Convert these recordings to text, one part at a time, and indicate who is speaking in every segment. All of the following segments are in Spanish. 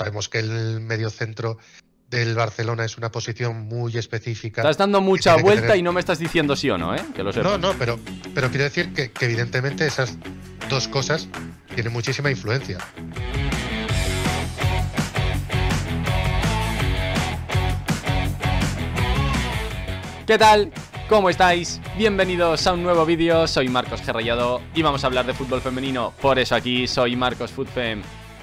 Speaker 1: Sabemos que el medio centro del Barcelona es una posición muy específica. Estás dando mucha vuelta y
Speaker 2: no me estás diciendo sí o no, ¿eh? Que lo No, no, pero, pero quiero decir que, evidentemente
Speaker 1: esas dos cosas tienen muchísima influencia.
Speaker 2: ¿Qué tal? ¿Cómo estáis? Bienvenidos a un nuevo vídeo, soy Marcos Gerrallado y vamos a hablar de fútbol femenino, por eso aquí soy Marcos Futfem.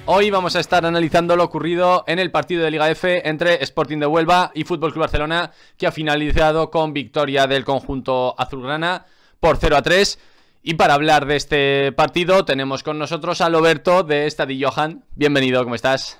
Speaker 2: Hoy vamos a estar analizando lo ocurrido en el partido de Liga F entre Sporting de Huelva y Fútbol Club Barcelona, que ha finalizado con victoria del conjunto azulgrana por 0 a 3. Y para hablar de este partido tenemos con nosotros a Loberto de estadio Johan. Bienvenido, ¿cómo estás?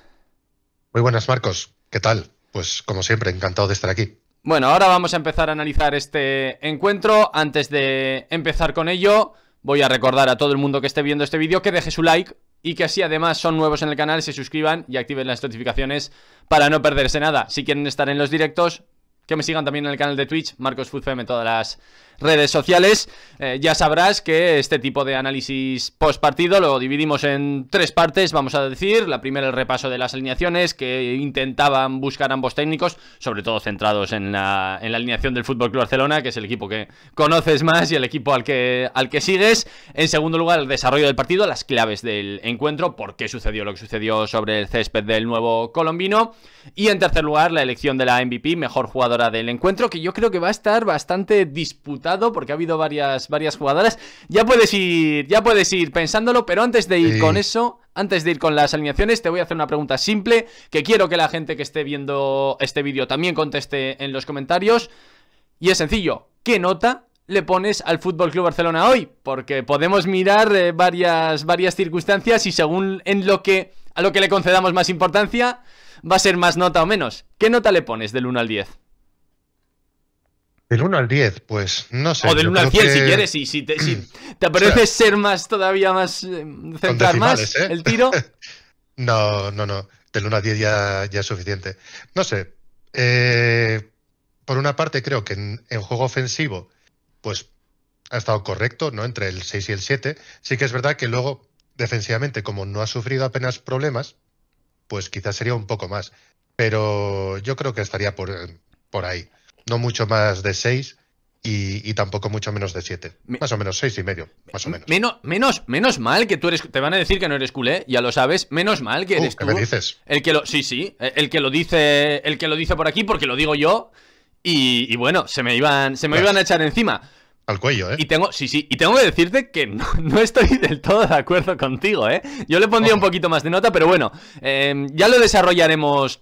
Speaker 1: Muy buenas, Marcos. ¿Qué tal? Pues como siempre, encantado de estar aquí.
Speaker 2: Bueno, ahora vamos a empezar a analizar este encuentro. Antes de empezar con ello, voy a recordar a todo el mundo que esté viendo este vídeo que deje su like y que así además son nuevos en el canal, se suscriban y activen las notificaciones para no perderse nada. Si quieren estar en los directos, que me sigan también en el canal de Twitch, Marcos Fuzfem en todas las redes sociales. Eh, ya sabrás que este tipo de análisis post partido lo dividimos en tres partes, vamos a decir. La primera, el repaso de las alineaciones que intentaban buscar ambos técnicos, sobre todo centrados en la, alineación del Fútbol Club Barcelona, que es el equipo que conoces más y el equipo al que, al que sigues. En segundo lugar, el desarrollo del partido, las claves del encuentro, por qué sucedió lo que sucedió sobre el césped del nuevo colombino. Y en tercer lugar, la elección de la MVP, mejor jugador del encuentro, que yo creo que va a estar bastante disputado porque ha habido varias, varias jugadoras. Ya puedes ir, ya puedes ir pensándolo, pero antes de ir con eso, antes de ir con las alineaciones, te voy a hacer una pregunta simple que quiero que la gente que esté viendo este vídeo también conteste en los comentarios. Y es sencillo, ¿qué nota le pones al Fútbol Club Barcelona hoy? Porque podemos mirar eh, varias, varias circunstancias y según en lo que a lo que le concedamos más importancia, va a ser más nota o menos. ¿Qué nota le pones del 1 al 10?
Speaker 1: Del 1 al 10, pues no sé. O del 1 al 100 si quieres,
Speaker 2: y si te, si ser más todavía más. Eh, centrar más ¿eh? el tiro.
Speaker 1: no, no, no. Del 1 al 10 ya, ya es suficiente. No sé. Eh, por una parte, creo que en, juego ofensivo, pues ha estado correcto, ¿no? Entre el 6 y el 7. Sí que es verdad que luego, defensivamente, como no ha sufrido apenas problemas, pues quizás sería un poco más. Pero yo creo que estaría por, por ahí no mucho más de 6 y, tampoco mucho menos de 7. Más o menos 6 y medio, más o menos.
Speaker 2: menos. Menos, menos mal que tú eres, te van a decir que no eres culé, ya lo sabes, menos mal que uh, eres ¿qué tú. Me dices? El que lo, sí, sí, e-, el que lo dice, el que lo dice por aquí porque lo digo yo y, bueno, se me iban, se me pues iban a echar encima. Al cuello, ¿eh? Y tengo, sí, sí, y tengo que decirte que no, estoy del todo de acuerdo contigo, ¿eh? Yo le pondría un poquito más de nota, pero bueno, eh, ya lo desarrollaremos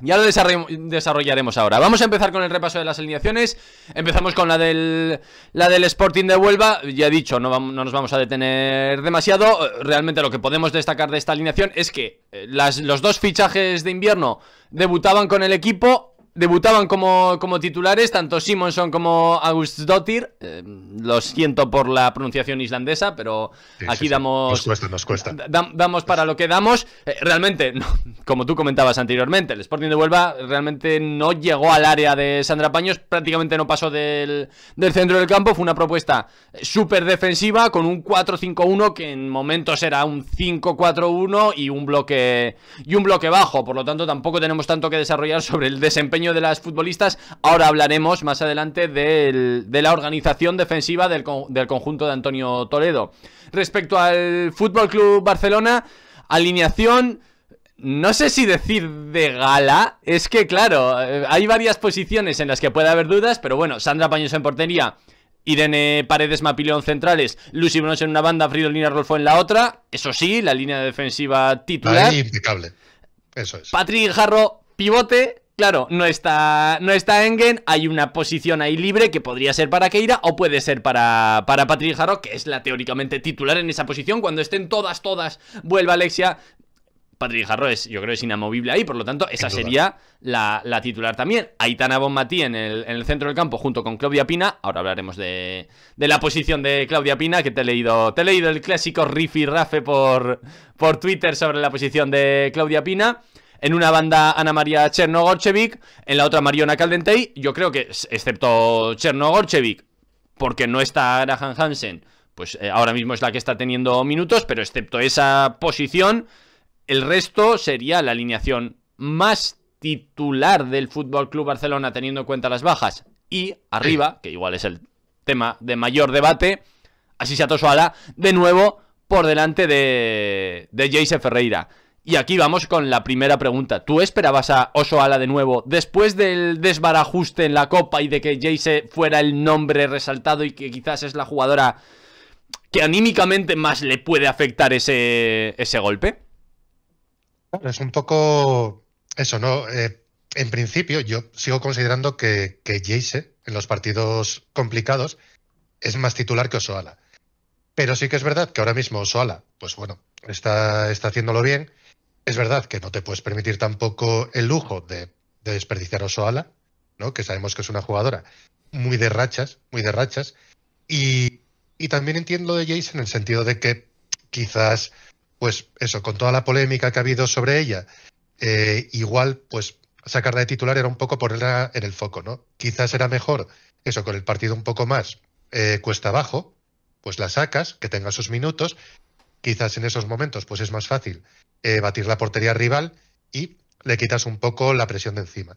Speaker 2: ya lo desarrollaremos ahora. Vamos a empezar con el repaso de las alineaciones. Empezamos con la del, la del Sporting de Huelva. Ya he dicho, no, nos vamos a detener demasiado. Realmente lo que podemos destacar de de esta alineación es que eh, Los dos fichajes invierno debutaban con el equipo debutaban como, como titulares tanto Simonson como August Dottir eh, lo siento por la pronunciación islandesa, pero aquí damos. Nos cuesta, nos cuesta. damos para lo que damos. Eh, realmente, como tú comentabas anteriormente, el Sporting de Huelva realmente no llegó al área de Sandra Paños, prácticamente no pasó del, del centro del campo. Fue una propuesta eh, súper defensiva con un 4-5-1 que en momentos era un 5-4-1 y un bloque y un bloque bajo. Por lo tanto, tampoco tenemos tanto que desarrollar sobre el desempeño de las futbolistas. Ahora hablaremos más adelante de la organización defensiva del, conjunto de Antonio Toledo. Respecto al Fútbol Club Barcelona, alineación no sé si decir de gala, es que claro, eh, hay varias posiciones en las que puede haber dudas, pero bueno, Sandra Paños en portería, Irene Paredes Mapileón centrales, Lucy Brunos en una banda, Fridolina Rolfo en la otra, eso sí, la línea defensiva titular. eso es. Patrick Jarro pivote, Claro, no está, no está Engen, hay una posición ahí libre que podría ser para Keira o puede ser para, para Patrick Jarro, que es la teóricamente titular en esa posición. Cuando estén todas, todas, vuelva Alexia, Patrick Jarro es, yo creo es inamovible ahí, por lo tanto, esa sería la, titular también. Aitana Bonmatí en el, en el, centro del campo junto con Claudia Pina. Ahora hablaremos de, la posición de Claudia Pina, que te he leído, te he leído el clásico Riffy Rafe por, por Twitter sobre la posición de Claudia Pina en una banda Ana María Chernogorchevic, en la otra Mariona Caldentey, yo creo que, excepto Chernogorchevic, porque no está Graham Hansen, pues eh, ahora mismo es la que está teniendo minutos, pero excepto esa posición, el resto sería la alineación más titular del Fútbol Club Barcelona teniendo en cuenta las bajas. Y arriba, que igual es el tema de mayor debate, así se Ala, de nuevo por delante de, de Ferreira. Y aquí vamos con la primera pregunta. ¿Tú esperabas a Osoala de nuevo después del desbarajuste en la Copa y de que Jace fuera el nombre resaltado y que quizás es la jugadora que anímicamente más le puede afectar ese, golpe?
Speaker 1: es un poco eso, ¿no? Eh, en principio, yo sigo considerando que, que Jace, en los partidos complicados, es más titular que Osoala. Pero sí que es verdad que ahora mismo Osoala, pues bueno, está, está haciéndolo bien es verdad que no te puedes permitir tampoco el lujo de, desperdiciar a Osoala, ¿no? que sabemos que es una jugadora muy de rachas, muy de rachas. Y, también entiendo de Jason en el sentido de que quizás, pues eso, con toda la polémica que ha habido sobre ella, eh, igual, pues sacarla de titular era un poco ponerla en el foco, ¿no? Quizás era mejor eso, con el partido un poco más eh, cuesta abajo, pues la sacas, que tenga sus minutos, quizás en esos momentos pues es más fácil eh, batir la portería rival y le quitas un poco la presión de encima.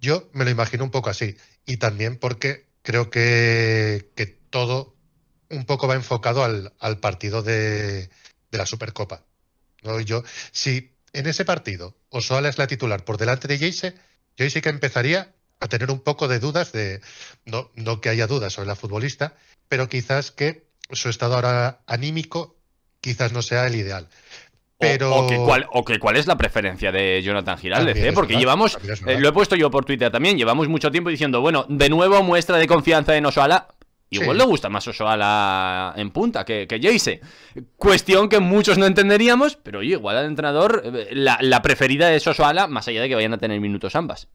Speaker 1: Yo me lo imagino un poco así y también porque creo que, todo un poco va enfocado al, partido de, la Supercopa. ¿no? Yo, si en ese partido Osoala es la titular por delante de Jace, yo sí que empezaría a tener un poco de dudas, de no, no que haya dudas sobre la futbolista, pero quizás que su estado ahora anímico quizás no sea el ideal.
Speaker 2: Pero... O, que cuál, o, cuál, es la preferencia de Jonathan Giraldez, ¿eh? porque llevamos, eh, lo he puesto yo por Twitter también, llevamos mucho tiempo diciendo, bueno, de nuevo muestra de confianza en Osoala. Igual le gusta más Osoala en punta que, que Jayce. Cuestión que muchos no entenderíamos, pero igual al entrenador eh, la, la preferida es Osoala, más allá de que vayan a tener minutos ambas.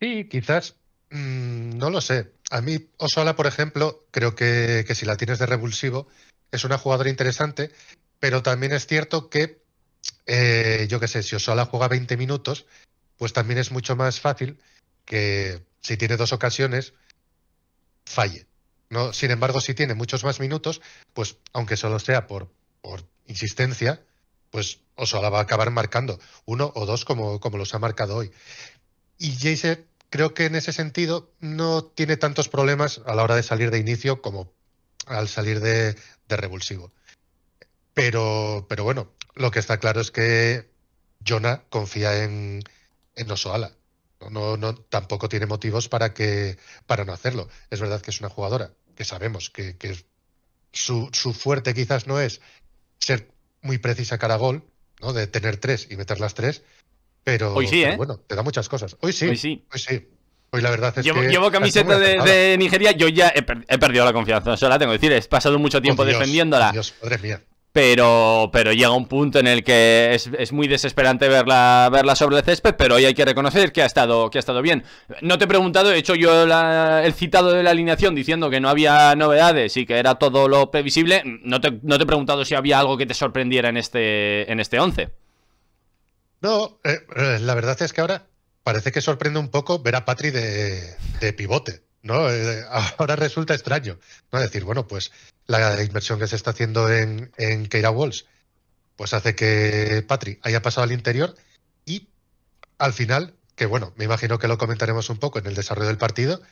Speaker 1: Sí, quizás, mm, no lo sé. A mí Osoala, por ejemplo, creo que, que si la tienes de revulsivo, es una jugadora interesante, pero también es cierto que, eh, yo qué sé, si Osola juega 20 minutos, pues también es mucho más fácil que si tiene dos ocasiones, falle. No, sin embargo, si tiene muchos más minutos, pues aunque solo sea por, insistencia, pues Osola va a acabar marcando uno o dos como, como los ha marcado hoy. Y Jace creo que en ese sentido no tiene tantos problemas a la hora de salir de inicio como al salir de, revulsivo. Pero, pero bueno, lo que está claro es que Jonah confía en, en Osoala. No, no, tampoco tiene motivos para que para no hacerlo. Es verdad que es una jugadora que sabemos que, que su, su, fuerte quizás no es ser muy precisa cara a gol, ¿no? de tener tres y meter las tres,
Speaker 2: pero, ¿eh? bueno,
Speaker 1: te da muchas cosas. Hoy sí, Hoy sí. Hoy sí. Hoy pues la verdad es llevo, que llevo camiseta de,
Speaker 2: Nigeria, yo ya he, perdido la confianza, eso la tengo que decir, he pasado mucho oh, tiempo defendiéndola. Dios, madre mía. Pero, pero llega un punto en el que es, muy desesperante verla, verla sobre el césped, pero hoy hay que reconocer que ha estado, que ha estado bien. No te he preguntado, he hecho yo el citado de la alineación diciendo que no había novedades y que era todo lo previsible. No te, he preguntado si había algo que te sorprendiera en este, en este once.
Speaker 1: No, eh, eh, la verdad es que ahora parece que sorprende un poco ver a Patri de, pivote. ¿no? Eh, ahora resulta extraño. ¿no? decir, bueno, pues la inversión que se está haciendo en, Keira Walsh pues hace que Patri haya pasado al interior y al final, que bueno, me imagino que lo comentaremos un poco en el desarrollo del partido,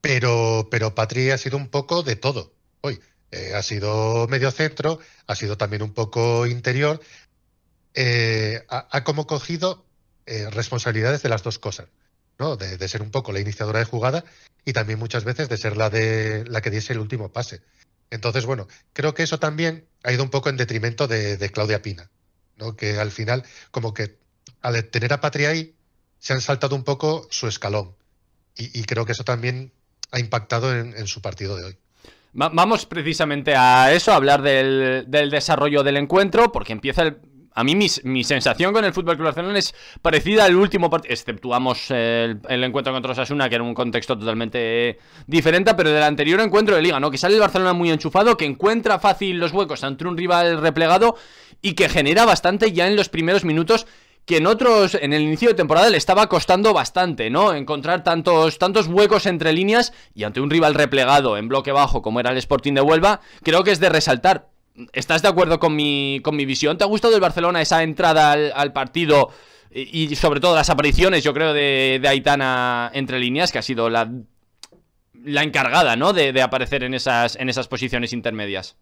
Speaker 1: pero, pero Patri ha sido un poco de todo hoy. Eh, ha sido medio centro, ha sido también un poco interior. Eh, ha como cogido eh, responsabilidades de las dos cosas, ¿no? De, ser un poco la iniciadora de jugada y también muchas veces de ser la de la que diese el último pase. Entonces, bueno, creo que eso también ha ido un poco en detrimento de, Claudia Pina, ¿no? Que al final, como que al tener a Patria ahí, se han saltado un poco su escalón. Y, creo que eso también ha impactado en, su partido de hoy.
Speaker 2: vamos precisamente a eso, a hablar del, desarrollo del encuentro, porque empieza el a mí mi, sensación con el Fútbol Club Barcelona es parecida al último partido, exceptuamos el, el, encuentro contra Osasuna, que era un contexto totalmente diferente, pero del anterior encuentro de Liga, ¿no? Que sale el Barcelona muy enchufado, que encuentra fácil los huecos ante un rival replegado y que genera bastante ya en los primeros minutos que en otros, en el inicio de temporada le estaba costando bastante, ¿no? Encontrar tantos, tantos huecos entre líneas y ante un rival replegado en bloque bajo como era el Sporting de Huelva, creo que es de resaltar. ¿Estás de acuerdo con mi, visión? ¿Te ha gustado el Barcelona esa entrada al, partido y, sobre todo las apariciones, yo creo, de, Aitana entre líneas, que ha sido la, la encargada, ¿no? De, aparecer en esas, en esas posiciones intermedias.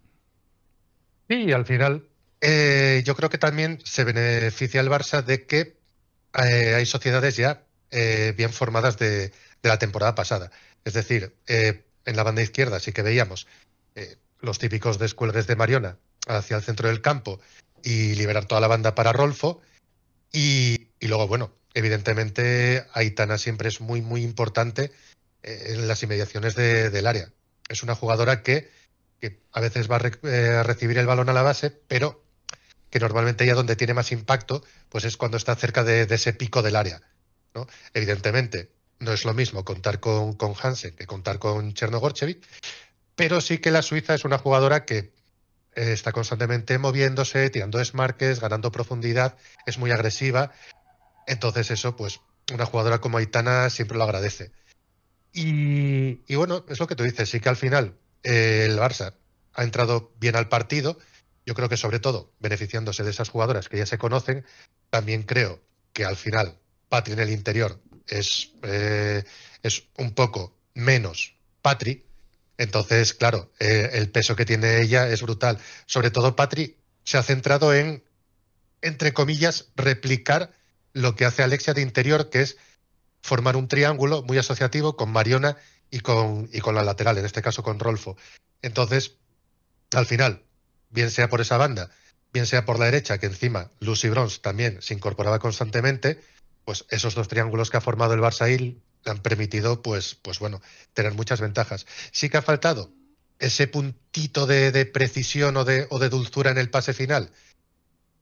Speaker 1: Sí, al final eh, yo creo que también se beneficia el Barça de que eh, hay sociedades ya eh, bien formadas de, de, la temporada pasada. Es decir, en la banda izquierda sí que veíamos los típicos descuelgues de Mariona hacia el centro del campo y liberar toda la banda para Rolfo. Y, luego, bueno, evidentemente Aitana siempre es muy, muy importante eh, en las inmediaciones del área. Es una jugadora que, que a veces va eh, a, recibir el balón a la base, pero que normalmente ella donde tiene más impacto, pues es cuando está cerca de, ese pico del área. ¿no? Evidentemente, no es lo mismo contar con, con Hansen que contar con Chernogorchevich, pero sí que la Suiza es una jugadora que eh, está constantemente moviéndose, tirando desmarques, ganando profundidad, es muy agresiva. Entonces eso, pues una jugadora como Aitana siempre lo agradece. Y, bueno, es lo que tú dices, sí que al final eh, el Barça ha entrado bien al partido, yo creo que sobre todo beneficiándose de esas jugadoras que ya se conocen, también creo que al final Patri en el interior es, eh, es un poco menos Patri, entonces, claro, eh, el peso que tiene ella es brutal. Sobre todo, Patri se ha centrado en, entre comillas, replicar lo que hace Alexia de interior, que es formar un triángulo muy asociativo con Mariona y con, con la lateral, en este caso con Rolfo. Entonces, al final, bien sea por esa banda, bien sea por la derecha, que encima Lucy Bronze también se incorporaba constantemente, pues esos dos triángulos que ha formado el Barça, han permitido, pues, pues bueno, tener muchas ventajas. Sí que ha faltado ese puntito de, precisión o de, dulzura en el pase final,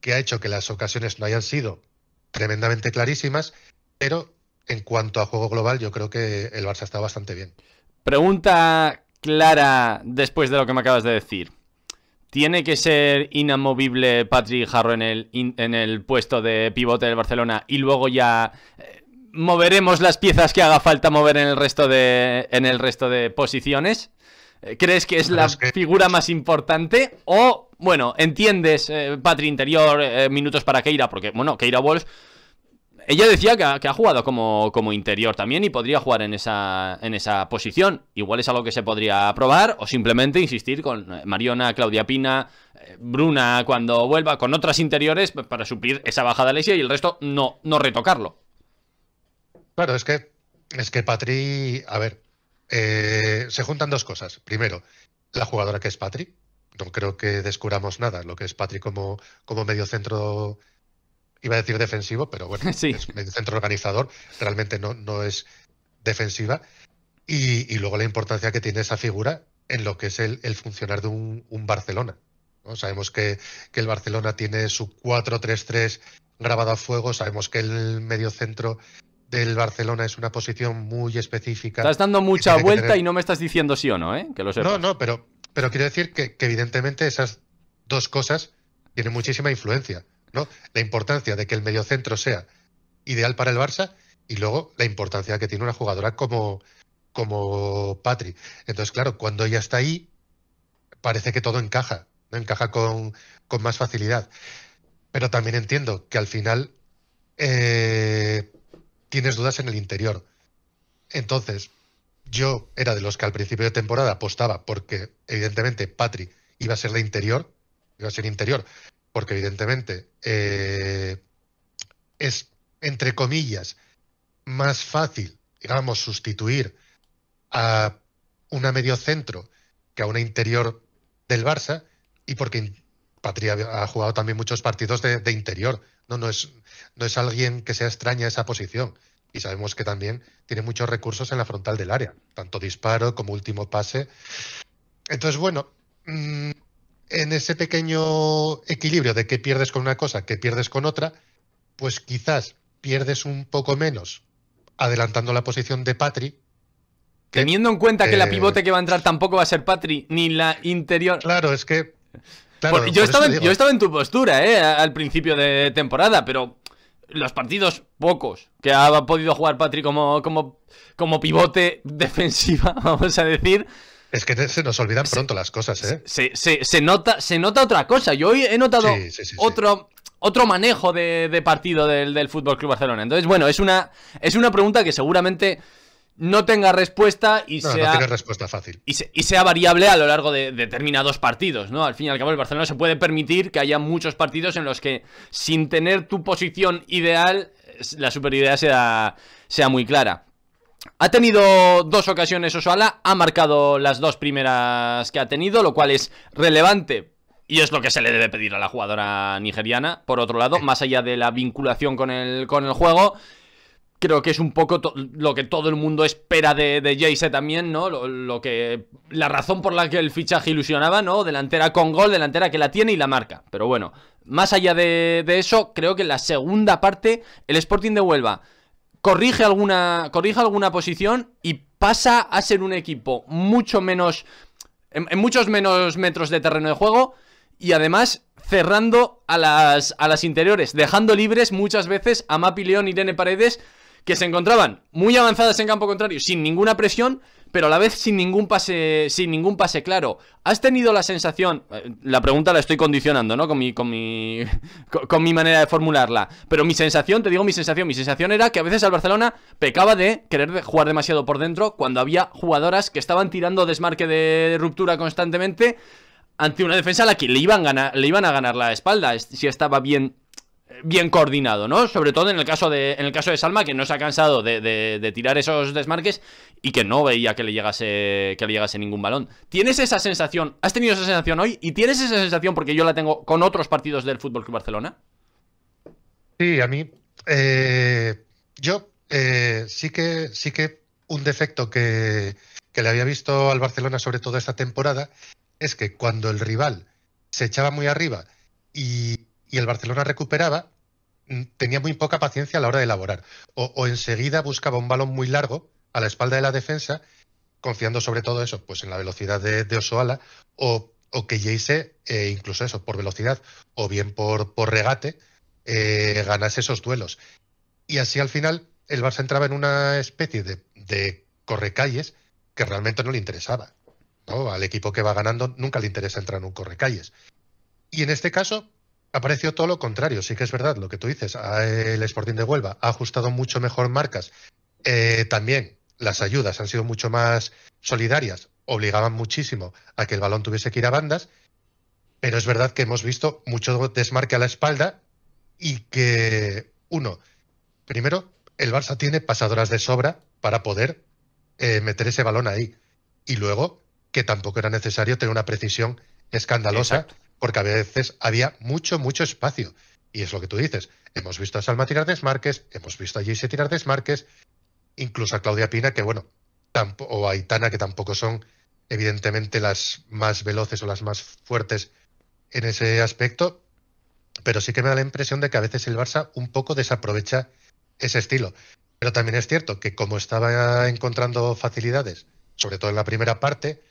Speaker 1: que ha hecho que las ocasiones no hayan sido tremendamente clarísimas, pero en cuanto a juego global, yo creo que el Barça está bastante bien.
Speaker 2: Pregunta clara después de lo que me acabas de decir. ¿Tiene que ser inamovible Patrick Jarro en el, puesto de pivote del Barcelona y luego ya eh, moveremos las piezas que haga falta mover en el resto de, en el resto de posiciones. Eh, ¿Crees que es la figura más importante? O, bueno, entiendes eh, Patri interior, eh, minutos para Keira, porque, bueno, Keira Walsh. Ella decía que ha, jugado como, como, interior también y podría jugar en esa, en esa posición. Igual es algo que se podría probar o simplemente insistir con Mariona, Claudia Pina, Bruna cuando vuelva, con otras interiores pues, para suplir esa bajada de alesia y el resto no, no retocarlo.
Speaker 1: Claro, es que, es que Patri, a ver, eh, se juntan dos cosas. Primero, la jugadora que es Patri. No creo que descubramos nada. Lo que es Patri como, como medio centro, iba a decir defensivo, pero bueno, es medio centro organizador. Realmente no, no es defensiva. Y, luego la importancia que tiene esa figura en lo que es el, funcionar de un, Barcelona. ¿no? Sabemos que, que, el Barcelona tiene su 4-3-3 grabado a fuego, sabemos que el mediocentro del Barcelona es una posición muy específica. Estás dando mucha vuelta y no
Speaker 2: me estás diciendo sí o no, ¿eh? Que lo sé. No, no, pero, quiero decir que, evidentemente esas
Speaker 1: dos cosas tienen muchísima influencia, ¿no? La importancia de que el mediocentro sea ideal para el Barça y luego la importancia que tiene una jugadora como, como Patri. Entonces, claro, cuando ella está ahí, parece que todo encaja, Encaja con, con más facilidad. Pero también entiendo que al final eh, tienes dudas en el interior. Entonces, yo era de los que al principio de temporada apostaba porque, evidentemente, Patri iba a ser la interior, iba a ser interior, porque, evidentemente, eh, es, entre comillas, más fácil, digamos, sustituir a una medio centro que a una interior del Barça y porque Patri ha jugado también muchos partidos de interior. No, es, no es alguien que sea extraña a esa posición. Y sabemos que también tiene muchos recursos en la frontal del área, tanto disparo como último pase. Entonces, bueno, mm, en ese pequeño equilibrio de que pierdes con una cosa, que pierdes con otra, pues quizás pierdes un poco menos adelantando la posición de Patri.
Speaker 2: Teniendo en cuenta que la eh, pivote que va a entrar tampoco va a ser Patri, ni la interior. Claro, es que
Speaker 1: yo, estaba, yo
Speaker 2: en tu postura, eh, Al principio de temporada, pero los partidos pocos que ha podido jugar Patri como, como, como pivote defensiva,
Speaker 1: vamos a decir. Es que se nos olvidan pronto las cosas, ¿eh?
Speaker 2: Se, nota, se nota otra cosa. Yo hoy he notado otro, otro manejo de, partido del, del Fútbol Barcelona. Entonces, bueno, es una, es una pregunta que seguramente no tenga respuesta y sea. respuesta fácil. Y, sea variable a lo largo de, determinados partidos, ¿no? Al fin y al cabo, el Barcelona se puede permitir que haya muchos partidos en los que, sin tener tu posición ideal, la superioridad sea, sea muy clara. Ha tenido dos ocasiones Osoala, ha marcado las dos primeras que ha tenido, lo cual es relevante y es lo que se le debe pedir a la jugadora nigeriana, por otro lado, más allá de la vinculación con el, con el juego creo que es un poco lo que todo el mundo espera de, de también, ¿no? Lo, que. La razón por la que el fichaje ilusionaba, ¿no? Delantera con gol, delantera que la tiene y la marca. Pero bueno, más allá de, eso, creo que en la segunda parte, el Sporting de Huelva corrige alguna, corrige alguna posición y pasa a ser un equipo mucho menos. en, muchos menos metros de terreno de juego y además cerrando a las, a las interiores, dejando libres muchas veces a Mapi León, y Irene Paredes que se encontraban muy avanzadas en campo contrario, sin ninguna presión, pero a la vez sin ningún pase, sin ningún pase claro. ¿Has tenido la sensación? Eh, la pregunta la estoy condicionando, ¿no? Con mi, con mi, manera de formularla. Pero mi sensación, te digo mi sensación, mi sensación era que a veces al Barcelona pecaba de querer jugar demasiado por dentro cuando había jugadoras que estaban tirando desmarque de ruptura constantemente ante una defensa a la que le iban, le iban a ganar la espalda si estaba bien bien coordinado, ¿no? Sobre todo en el caso de, en el caso de Salma, que no se ha cansado de, tirar esos desmarques y que no veía que le, llegase, que le llegase ningún balón. ¿Tienes esa sensación? ¿Has tenido esa sensación hoy? ¿Y tienes esa sensación porque yo la tengo con otros partidos del Fútbol Club Barcelona?
Speaker 1: Sí, a mí. Eh, yo eh, sí que sí que un defecto que, que le había visto al Barcelona, sobre todo esta temporada, es que cuando el rival se echaba muy arriba y y el Barcelona recuperaba, mm, tenía muy poca paciencia a la hora de elaborar. O, enseguida buscaba un balón muy largo a la espalda de la defensa, confiando sobre todo eso, pues en la velocidad de, Osoala, o, que Jayce, eh, incluso eso, por velocidad o bien por, por regate, eh, ganase esos duelos. Y así al final el Barça entraba en una especie de, de correcalles que realmente no le interesaba. ¿no? Al equipo que va ganando nunca le interesa entrar en un correcalles. Y en este caso, apareció todo lo contrario. Sí que es verdad lo que tú dices. Ah, el Sporting de Huelva ha ajustado mucho mejor marcas. Eh, también las ayudas han sido mucho más solidarias. Obligaban muchísimo a que el balón tuviese que ir a bandas. Pero es verdad que hemos visto mucho desmarque a la espalda y que, uno, primero, el Barça tiene pasadoras de sobra para poder eh, meter ese balón ahí. Y luego, que tampoco era necesario tener una precisión escandalosa porque a veces había mucho, mucho espacio. Y es lo que tú dices. Hemos visto a Salma tirar desmarques. hemos visto a Jayce tirar desmarques. incluso a Claudia Pina, que bueno, o a Itana, que tampoco son evidentemente las más veloces o las más fuertes en ese aspecto, pero sí que me da la impresión de que a veces el Barça un poco desaprovecha ese estilo. Pero también es cierto que como estaba encontrando facilidades, sobre todo en la primera parte,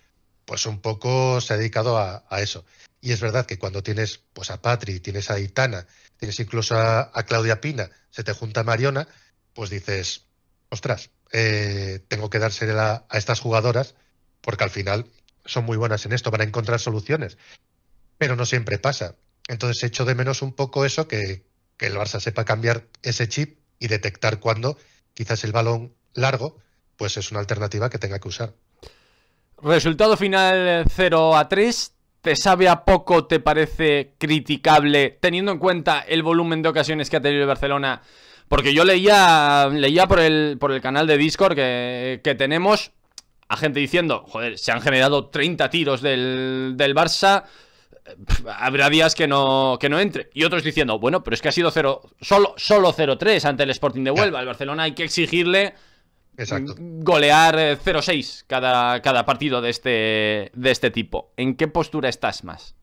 Speaker 1: pues un poco se ha dedicado a, eso. Y es verdad que cuando tienes pues a Patri, tienes a Itana, tienes incluso a, Claudia Pina, se te junta Mariona, pues dices, ostras, eh, tengo que dársela a estas jugadoras porque al final son muy buenas en esto, van a encontrar soluciones. Pero no siempre pasa. Entonces echo de menos un poco eso, que, que el Barça sepa cambiar ese chip y detectar cuando quizás el balón largo pues es una alternativa que tenga que usar.
Speaker 2: Resultado final 0 eh, a 3. ¿Te sabe a poco, te parece criticable, teniendo en cuenta el volumen de ocasiones que ha tenido el Barcelona? Porque yo leía, leía por, el, por el canal de Discord que, tenemos a gente diciendo, joder, se han generado 30 tiros del, del Barça, habrá días que no, que no entre. Y otros diciendo, bueno, pero es que ha sido cero solo, solo 0-3 ante el Sporting de Huelva. El Barcelona hay que exigirle Mm, golear 0-6 eh, cada, cada partido de este, de este tipo. ¿En qué postura estás más?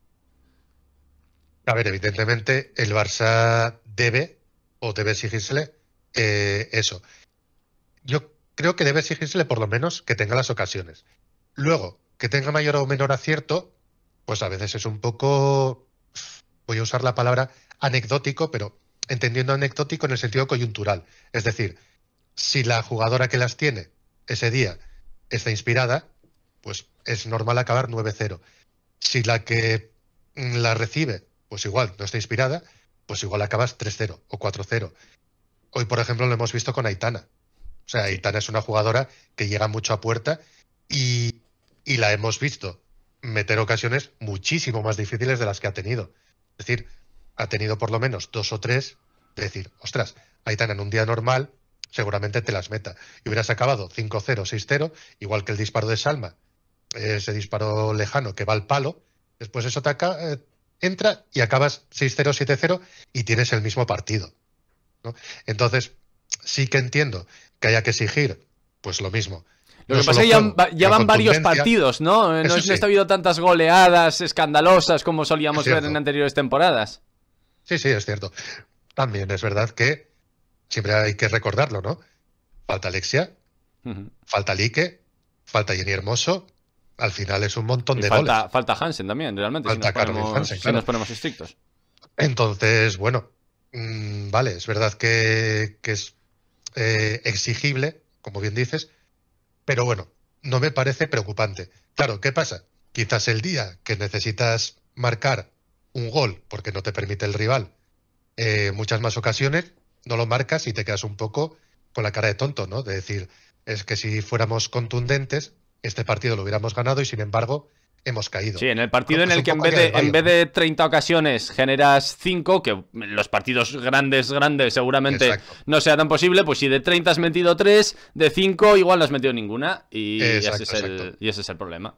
Speaker 1: A ver, evidentemente el Barça debe o debe exigirse eh, eso. Yo creo que debe exigírsele por lo menos que tenga las ocasiones. Luego, que tenga mayor o menor acierto, pues a veces es un poco, voy a usar la palabra anecdótico, pero entendiendo anecdótico en el sentido coyuntural. Es decir, si la jugadora que las tiene ese día está inspirada, pues es normal acabar 9-0. Si la que mm, la recibe, pues igual, no está inspirada, pues igual acabas 3-0 o 4-0. Hoy, por ejemplo, lo hemos visto con Aitana. O sea, Aitana es una jugadora que llega mucho a puerta y, la hemos visto meter ocasiones muchísimo más difíciles de las que ha tenido. Es decir, ha tenido por lo menos dos o tres Es decir, ostras, Aitana en un día normal seguramente te las meta. Y hubieras acabado 5-0, 6-0, igual que el disparo de Salma, ese disparo lejano que va al palo, después eso te eh, entra y acabas 6-0, 7-0 y tienes el mismo partido. Entonces, sí que entiendo que haya que exigir, pues lo mismo. Lo que pasa es que ya, van varios partidos, ¿no? No, está
Speaker 2: habido tantas goleadas escandalosas como solíamos ver en anteriores temporadas.
Speaker 1: Sí, sí, es cierto. También es verdad que siempre hay que recordarlo, ¿no? Falta Alexia, falta Lique, falta Jenny Hermoso. Al final es un montón de falta,
Speaker 2: goles. Falta Hansen también, realmente. Falta nos ponemos estrictos.
Speaker 1: Entonces, bueno, mm, vale, es verdad que, es eh, exigible, como bien dices, pero bueno, no me parece preocupante. Claro, ¿qué pasa? Quizás el día que necesitas marcar un gol porque no te permite el rival eh, muchas más ocasiones, no lo marcas y te quedas un poco con la cara de tonto, ¿no? De decir, es que si fuéramos contundentes, este partido lo hubiéramos ganado y sin embargo hemos caído. Sí, en el partido en el que en vez,
Speaker 2: de, 30 ocasiones generas 5, que los partidos grandes, grandes seguramente no sea tan posible, pues si de 30 has metido 3, de 5 igual no has metido ninguna y, ese, es el, y ese es el problema.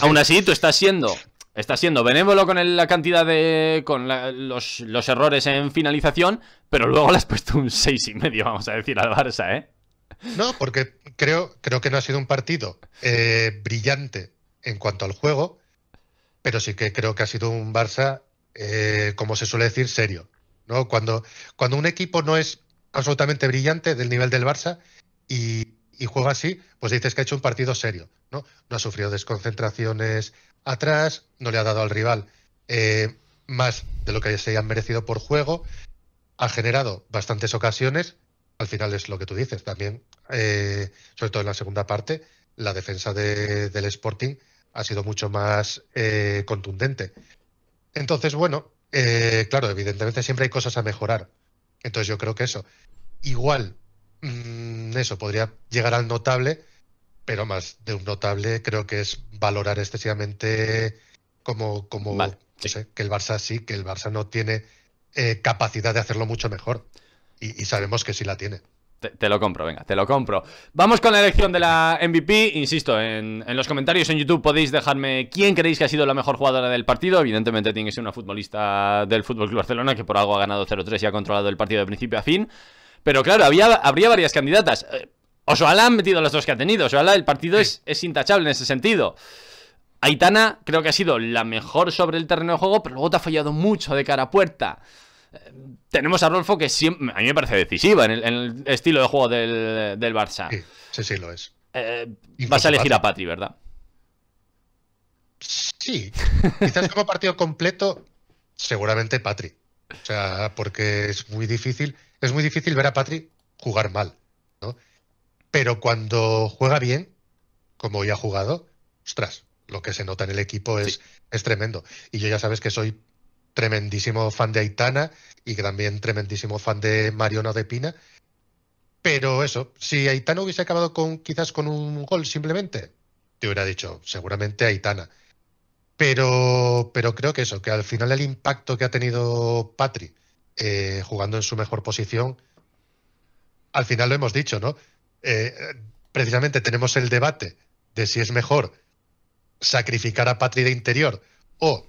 Speaker 2: Aún así, tú estás siendo Está siendo benévolo con la cantidad de... con los, errores en finalización, pero luego le has puesto un seis y medio, vamos a decir, al Barça, ¿eh?
Speaker 1: No, porque creo, creo que no ha sido un partido eh, brillante en cuanto al juego, pero sí que creo que ha sido un Barça, eh, como se suele decir, serio. ¿no? Cuando, cuando un equipo no es absolutamente brillante del nivel del Barça y y juega así, pues dices que ha hecho un partido serio, ¿no? No ha sufrido desconcentraciones atrás, no le ha dado al rival eh, más de lo que se hayan merecido por juego, ha generado bastantes ocasiones, al final es lo que tú dices también, eh, sobre todo en la segunda parte, la defensa del Sporting ha sido mucho más eh, contundente. Entonces, bueno, claro, evidentemente siempre hay cosas a mejorar. Entonces yo creo que eso, igual Mm, eso podría llegar al notable, pero más de un notable creo que es valorar excesivamente como, como sé, que el Barça sí, que el Barça no tiene eh, capacidad de hacerlo mucho mejor. Y, sabemos que sí la tiene.
Speaker 2: Te, lo compro, venga, te lo compro. Vamos con la elección de la MVP. Insisto, en, en, los comentarios en YouTube podéis dejarme quién creéis que ha sido la mejor jugadora del partido. Evidentemente tiene que ser una futbolista del Fútbol Barcelona que por algo ha ganado 0-3 y ha controlado el partido de principio a fin. Pero claro, había, habría varias candidatas. Eh, Osoala han metido las dos que ha tenido. Osoala, el partido es, es intachable en ese sentido. Aitana creo que ha sido la mejor sobre el terreno de juego, pero luego te ha fallado mucho de cara a puerta. Eh, tenemos a Rolfo que a mí me parece decisiva en el, estilo de juego del, Barça. Sí, sí, lo es. Eh, vas a elegir a Patri, ¿verdad?
Speaker 1: Sí, quizás como partido completo, seguramente Patri. O sea, porque es muy difícil. Es muy difícil ver a Patrick jugar mal, ¿no? Pero cuando juega bien, como hoy ha jugado, ostras, lo que se nota en el equipo es, es tremendo. Y yo ya sabes que soy tremendísimo fan de Aitana y también tremendísimo fan de Mariona de Pina. Pero eso, si Aitana hubiese acabado con quizás con un gol simplemente, te hubiera dicho, seguramente Aitana. Pero, pero creo que eso, que al final el impacto que ha tenido Patrick. Eh, jugando en su mejor posición. Al final lo hemos dicho, ¿no? Eh, precisamente tenemos el debate de si es mejor sacrificar a Patria de interior o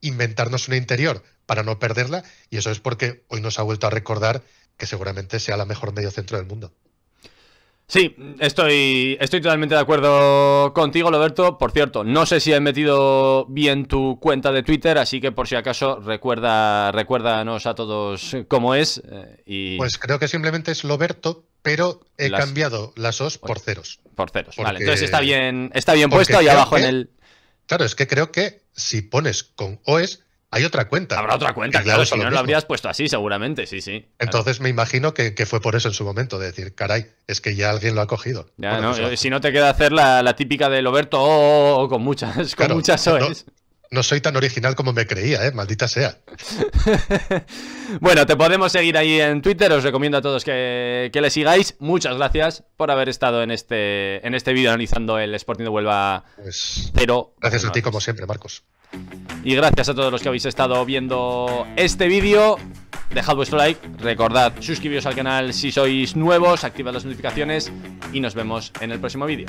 Speaker 1: inventarnos una interior para no perderla, y eso es porque hoy nos ha vuelto a recordar que seguramente sea la mejor medio centro del mundo.
Speaker 2: Sí, estoy, estoy totalmente de acuerdo contigo, Roberto. Por cierto, no sé si he metido bien tu cuenta de Twitter, así que por si acaso recuerda, recuérdanos a todos cómo es. Eh, y... Pues
Speaker 1: creo que simplemente es Loberto, pero he cambiado las os por ceros.
Speaker 2: Por ceros, vale. Entonces está bien,
Speaker 1: está bien puesto ahí abajo en el. Claro, es que creo que si pones con OS
Speaker 2: hay otra cuenta. Habrá otra cuenta, claro, si no lo, habrías puesto así, seguramente, sí, sí.
Speaker 1: Entonces me imagino que, fue por eso en su momento, de decir, caray, es que ya alguien lo ha cogido.
Speaker 2: Ya, no, pues eh, si no te queda hacer la, la típica de Loberto O, oh, oh, oh, con muchas, con muchas
Speaker 1: OEs. No soy tan original como me creía, ¿eh? maldita sea.
Speaker 2: bueno, te podemos seguir ahí en Twitter. Os recomiendo a todos que, le sigáis. Muchas gracias por haber estado en este, en este vídeo analizando el Sporting de Huelva pero pues, Gracias a ti, como siempre, Marcos. Y gracias a todos los que habéis estado viendo este vídeo. Dejad vuestro like, recordad suscribiros al canal si sois nuevos, activad las notificaciones y nos vemos en el próximo vídeo.